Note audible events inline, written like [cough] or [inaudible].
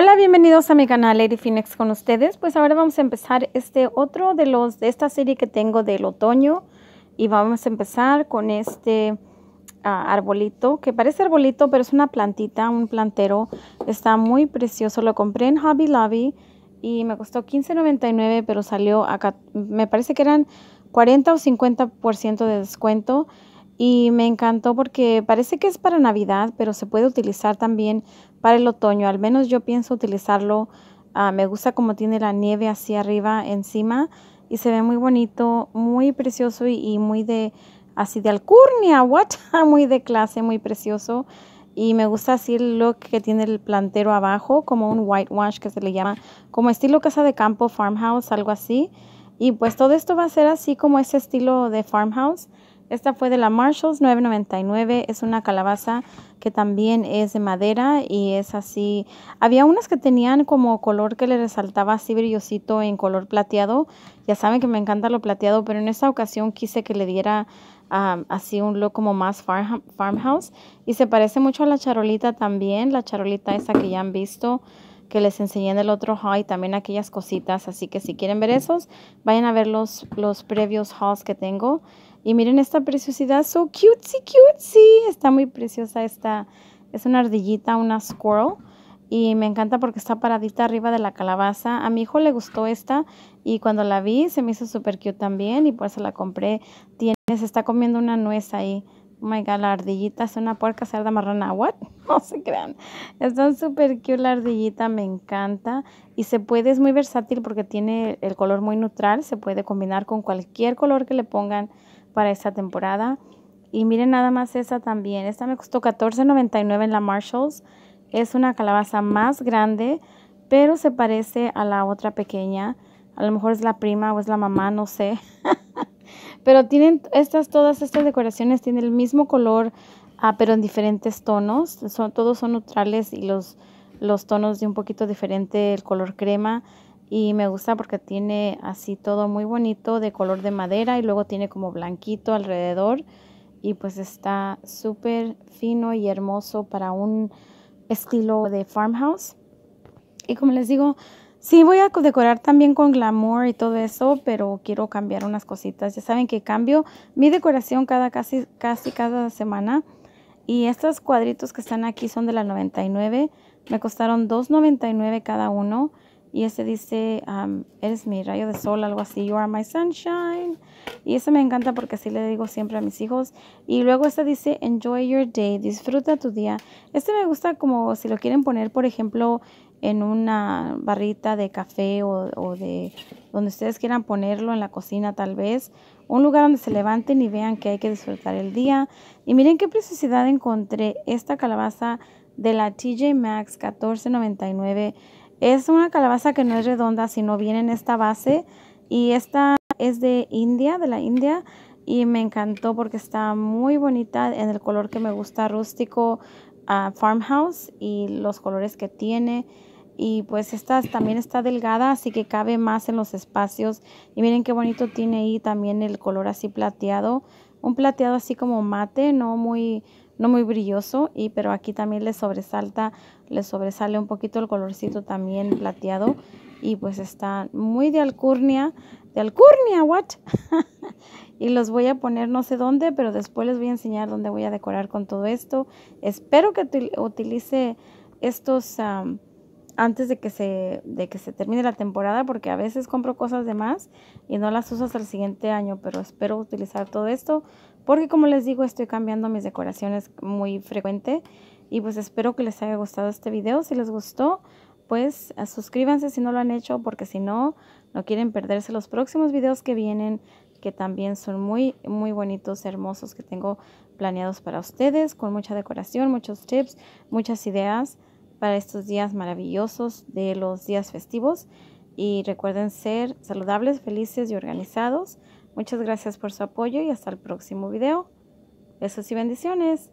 Hola, bienvenidos a mi canal Lady Phoenix con ustedes. Pues ahora vamos a empezar este otro de los de esta serie que tengo del otoño y vamos a empezar con este ah, arbolito que parece arbolito pero es una plantita, un plantero. Está muy precioso. Lo compré en Hobby Lobby y me costó $15.99 pero salió acá, me parece que eran 40 o 50% de descuento y me encantó porque parece que es para Navidad, pero se puede utilizar también para el otoño. Al menos yo pienso utilizarlo. Ah, me gusta como tiene la nieve así arriba encima y se ve muy bonito, muy precioso y, muy de así de alcurnia, [laughs] what? muy de clase, muy precioso. Y me gusta así el look que tiene el plantero abajo, como un whitewash que se le llama, como estilo casa de campo, farmhouse, algo así. Y pues todo esto va a ser así como ese estilo de farmhouse esta fue de la Marshalls 999. Es una calabaza que también es de madera y es así. Había unas que tenían como color que le resaltaba así brillosito en color plateado. Ya saben que me encanta lo plateado, pero en esta ocasión quise que le diera así un look como más farmhouse. Y se parece mucho a la charolita también, la charolita esa que ya han visto que les enseñé en el otro haul y también aquellas cositas. Así que si quieren ver esos, vayan a ver los, los previos hauls que tengo. Y miren esta preciosidad, so cutesy cutesy. Está muy preciosa esta, es una ardillita, una squirrel. Y me encanta porque está paradita arriba de la calabaza. A mi hijo le gustó esta y cuando la vi se me hizo súper cute también y por eso la compré. Tiene, se está comiendo una nuez ahí. Oh my god, la ardillita es una puerca cerda marrona, What? [laughs] No se crean. tan super cute la ardillita, me encanta. Y se puede, es muy versátil porque tiene el color muy neutral. Se puede combinar con cualquier color que le pongan para esta temporada. Y miren nada más esa también. Esta me costó $14.99 en la Marshalls. Es una calabaza más grande, pero se parece a la otra pequeña. A lo mejor es la prima o es la mamá, no sé. [laughs] pero tienen estas, todas estas decoraciones tienen el mismo color, ah, pero en diferentes tonos. Son, todos son neutrales y los, los tonos de un poquito diferente, el color crema y me gusta porque tiene así todo muy bonito de color de madera y luego tiene como blanquito alrededor y pues está súper fino y hermoso para un estilo de farmhouse. Y como les digo, sí voy a decorar también con glamour y todo eso, pero quiero cambiar unas cositas. Ya saben que cambio mi decoración cada casi, casi cada semana. Y estos cuadritos que están aquí son de la 99. Me costaron $2.99 cada uno. Y este dice, um, eres mi rayo de sol, algo así, you are my sunshine. Y ese me encanta porque así le digo siempre a mis hijos. Y luego este dice, enjoy your day, disfruta tu día. Este me gusta como si lo quieren poner, por ejemplo, en una barrita de café o, de donde ustedes quieran ponerlo, en la cocina tal vez. Un lugar donde se levanten y vean que hay que disfrutar el día. Y miren qué preciosidad encontré esta calabaza de la TJ Maxx 1499. Es una calabaza que no es redonda, sino viene en esta base. Y esta es de India, de la India. Y me encantó porque está muy bonita en el color que me gusta, rústico, ah, farmhouse y los colores que tiene y pues esta también está delgada así que cabe más en los espacios y miren qué bonito tiene ahí también el color así plateado un plateado así como mate no muy no muy brilloso, y, pero aquí también le sobresalta, le sobresale un poquito el colorcito también plateado y pues está muy de alcurnia, de alcurnia, what? [laughs] y los voy a poner no sé dónde, pero después les voy a enseñar dónde voy a decorar con todo esto. Espero que utilice estos antes de que, se, de que se termine la temporada, porque a veces compro cosas de más y no las usas el siguiente año, pero espero utilizar todo esto porque como les digo, estoy cambiando mis decoraciones muy frecuente. Y pues espero que les haya gustado este video. Si les gustó, pues suscríbanse si no lo han hecho. Porque si no, no quieren perderse los próximos videos que vienen. Que también son muy, muy bonitos, hermosos. Que tengo planeados para ustedes. Con mucha decoración, muchos tips, muchas ideas para estos días maravillosos de los días festivos. Y recuerden ser saludables, felices y organizados. Muchas gracias por su apoyo y hasta el próximo video. Besos y bendiciones.